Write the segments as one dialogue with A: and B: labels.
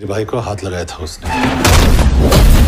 A: मेरे भाई को हाथ लगाया था उसने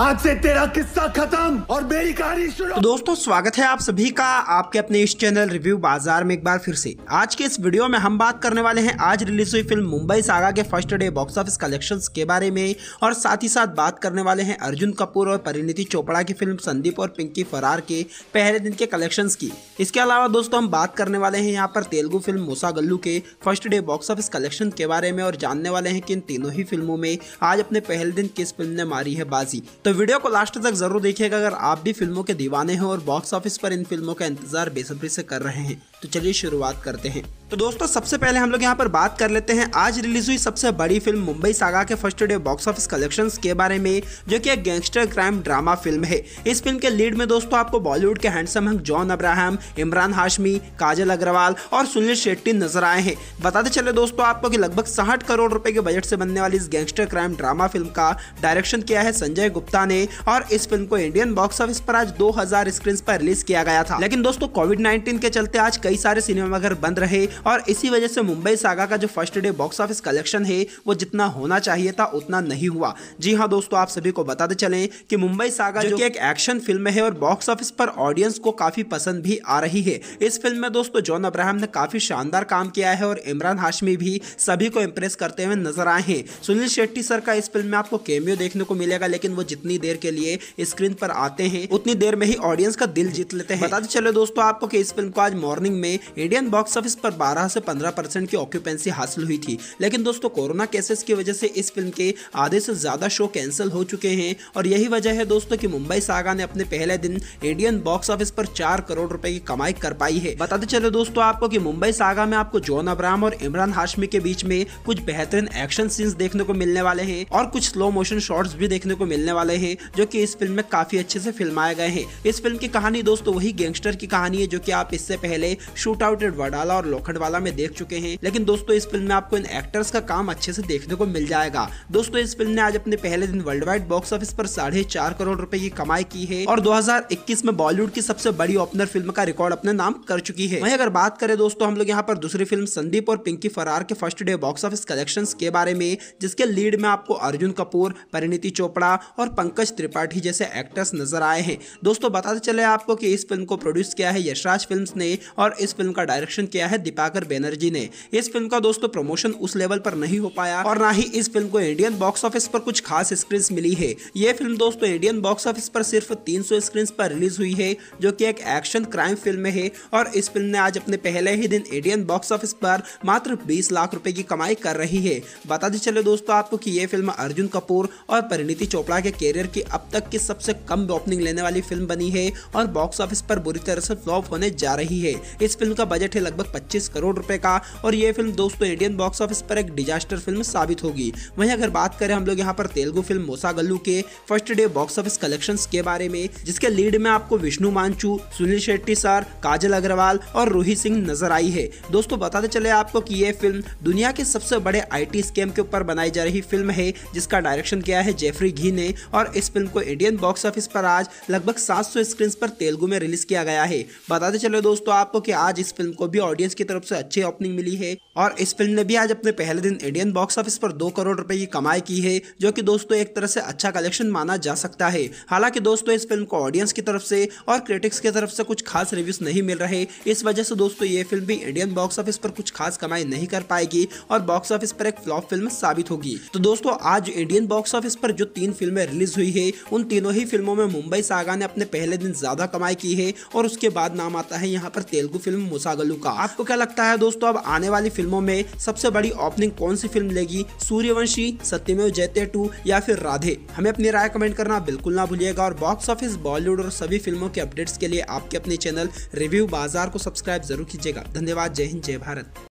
A: आज से तेरा किस्सा खत्म और मेरी कहानी शुरू तो दोस्तों स्वागत है आप सभी का आपके अपने इस चैनल रिव्यू बाजार में एक बार फिर से आज के इस वीडियो में हम बात करने वाले हैं आज रिलीज हुई फिल्म मुंबई सागा के first day box office collection के बारे में और साथ ही साथ बात करने वाले हैं अर्जुन कपूर और परिणीति चोपड़ा की फिल्म संदीप और पिंकी फरार के पहले दिन के कलेक्शन की इसके अलावा दोस्तों हम बात करने वाले हैं यहाँ पर तेलुगु फिल्म मूसा गल्लू के first day box office collection के बारे में और जानने वाले हैं कि इन तीनों ही फिल्मों में आज अपने पहले दिन किस फिल्म ने मारी है बाजी तो वीडियो को लास्ट तक जरूर देखिएगा अगर आप भी फिल्मों के दीवाने हैं और बॉक्स ऑफिस पर इन फिल्मों का इंतजार बेसब्री से कर रहे हैं तो चलिए शुरुआत करते हैं तो दोस्तों सबसे पहले हम लोग यहाँ पर बात कर लेते हैं आज रिलीज हुई सबसे बड़ी फिल्म मुंबई सागा के first day box office collections के बारे में जो कि एक गैंगस्टर क्राइम ड्रामा फिल्म है इस फिल्म के लीड में दोस्तों आपको बॉलीवुड के हैंडसम हंग जॉन अब्राहम इमरान हाशमी काजल अग्रवाल और सुनील शेट्टी नजर आए हैं बताते चले दोस्तों आपको की लगभग साठ करोड़ रुपए के बजट से बनने वाली इस गैंगस्टर क्राइम ड्रामा फिल्म का डायरेक्शन किया है संजय गुप्ता ने और इस फिल्म को इंडियन बॉक्स ऑफिस पर आज दो स्क्रीन पर रिलीज किया गया था लेकिन दोस्तों कोविड नाइन्टीन के चलते आज कई सारे सिनेमाघर बंद रहे और इसी वजह से मुंबई सागा का जो first day box office collection है वो जितना होना चाहिए था उतना नहीं हुआ जी हाँ दोस्तों आप सभी को बताते चले कि मुंबई सागा जो, जो कि एक एक्शन फिल्म है और बॉक्स ऑफिस पर ऑडियंस को काफी पसंद भी आ रही है इस फिल्म में दोस्तों जॉन अब्राहम ने काफी शानदार काम किया है और इमरान हाशमी भी सभी को इम्प्रेस करते हुए नजर आए हैं सुनील शेट्टी सर का इस फिल्म में आपको केमियो देखने को मिलेगा लेकिन वो जितनी देर के लिए स्क्रीन पर आते हैं उतनी देर में ही ऑडियंस का दिल जीत लेते हैं बताते दोस्तों आपको कि इस फिल्म को आज मॉर्निंग में इंडियन बॉक्स ऑफिस पर 12 से 15 परसेंट की ऑक्यूपेंसी हासिल हुई थी लेकिन दोस्तों कोरोना केसेस की वजह से इस फिल्म के आधे से ज़्यादा शो कैंसिल हो चुके हैं और यही वजह है दोस्तों कि मुंबई सागा ने अपने पहले दिन इंडियन बॉक्स ऑफिस पर चार करोड़ रुपए की कमाई कर पाई है बताते चले दोस्तों आपको की मुंबई सागा में आपको जॉन अब्राम और इमरान हाशमी के बीच में कुछ बेहतरीन एक्शन सीन्स देखने को मिलने वाले हैं और कुछ स्लो मोशन शॉट्स भी देखने को मिलने वाले हैं जो कि इस फिल्म में काफी अच्छे से फिल्माए गए हैं इस फिल्म की कहानी दोस्तों वही गैंगस्टर की कहानी है जो कि आप इससे पहले शूट आउट एट वडाला और लोखंडवाला में देख चुके हैं लेकिन दोस्तों इस फिल्म में आपको इन एक्टर्स का काम अच्छे से देखने को मिल जाएगा दोस्तों इस फिल्म ने आज अपने पहले दिन वर्ल्ड वाइड बॉक्स ऑफिस पर साढ़े चार करोड़ रुपए की कमाई की है और 2021 में बॉलीवुड की सबसे बड़ी ओपनर फिल्म का रिकॉर्ड अपने नाम कर चुकी है वहीं अगर बात करें दोस्तों हम लोग यहाँ पर दूसरी फिल्म संदीप और पिंकी फरार के first day box office collection के बारे में जिसके लीड में आपको अर्जुन कपूर परिणीति चोपड़ा और पंकज त्रिपाठी जैसे एक्टर्स नजर आए हैं दोस्तों बताते चले आपको की इस फिल्म को प्रोड्यूस किया है यशराज फिल्म ने और इस फिल्म का डायरेक्शन किया है दीपाकर बैनर्जी ने इस फिल्म का दोस्तों प्रमोशन उस लेवल पर नहीं हो पाया और ना ही इस फिल्म को इंडियन बॉक्स ऑफिस पर कुछ खास स्क्रीन मिली है ये फिल्म दोस्तों इंडियन बॉक्स ऑफिस पर सिर्फ 300 स्क्रीन पर रिलीज हुई है जो की एक एक्शन क्राइम फिल्म है और इस फिल्म ने आज अपने पहले ही दिन इंडियन बॉक्स ऑफिस पर मात्र बीस लाख रूपए की कमाई कर रही है बता दी चले दोस्तों आपको की ये फिल्म अर्जुन कपूर और परिणीति चोपड़ा के कैरियर की अब तक की सबसे कम ओपनिंग लेने वाली फिल्म बनी है और बॉक्स ऑफिस पर बुरी तरह से फ्लॉप होने जा रही है इस फिल्म का बजट है लगभग 25 करोड़ रुपए का और ये फिल्म दोस्तों इंडियन बॉक्स ऑफिस पर एक डिजास्टर फिल्म साबित होगी वहीं अगर बात करें हम लोग यहाँ पर तेलुगु फिल्म मोसा गल्लू के first day box office collection के बारे में जिसके लीड में आपको विष्णु मांचू सुनील शेट्टी सर काजल अग्रवाल और रोहित सिंह नजर आई है दोस्तों बताते चले आपको की ये फिल्म दुनिया के सबसे बड़े आईटी स्कैम के ऊपर बनाई जा रही फिल्म है जिसका डायरेक्शन किया है जेफरी घी ने और इस फिल्म को इंडियन बॉक्स ऑफिस पर आज लगभग 700 स्क्रीन पर तेलुगु में रिलीज किया गया है बताते चले दोस्तों आपको कि आज इस फिल्म को भी ऑडियंस की तरफ से अच्छी ओपनिंग मिली है और इस फिल्म ने भी आज अपने पहले दिन इंडियन बॉक्स ऑफिस पर दो करोड़ रुपए की कमाई की है जो कि दोस्तों एक तरह से अच्छा कलेक्शन माना जा सकता है हालांकि दोस्तों इस फिल्म को ऑडियंस की तरफ से और क्रिटिक्स की तरफ से कुछ खास रिव्यूज नहीं मिल रहे इस वजह से दोस्तों ये फिल्म भी इंडियन बॉक्स ऑफिस पर कुछ खास कमाई नहीं कर पाएगी और बॉक्स ऑफिस पर एक फ्लॉप फिल्म साबित होगी तो दोस्तों आज इंडियन बॉक्स ऑफिस पर जो तीन फिल्में रिलीज हुई है उन तीनों ही फिल्मों में मुंबई सागा ने अपने पहले दिन ज्यादा कमाई की है और उसके बाद नाम आता है यहाँ पर तेलुगु फिल्म मुसागलू का आपको क्या लगता है दोस्तों अब आने वाली फिल्मों में सबसे बड़ी ओपनिंग कौन सी फिल्म लेगी सूर्यवंशी सत्यमेव जयते टू या फिर राधे हमें अपनी राय कमेंट करना बिल्कुल ना भूलिएगा और बॉक्स ऑफिस बॉलीवुड और सभी फिल्मों के अपडेट्स के लिए आपके अपने चैनल रिव्यू बाजार को सब्सक्राइब जरूर कीजिएगा धन्यवाद जय हिंद जय भारत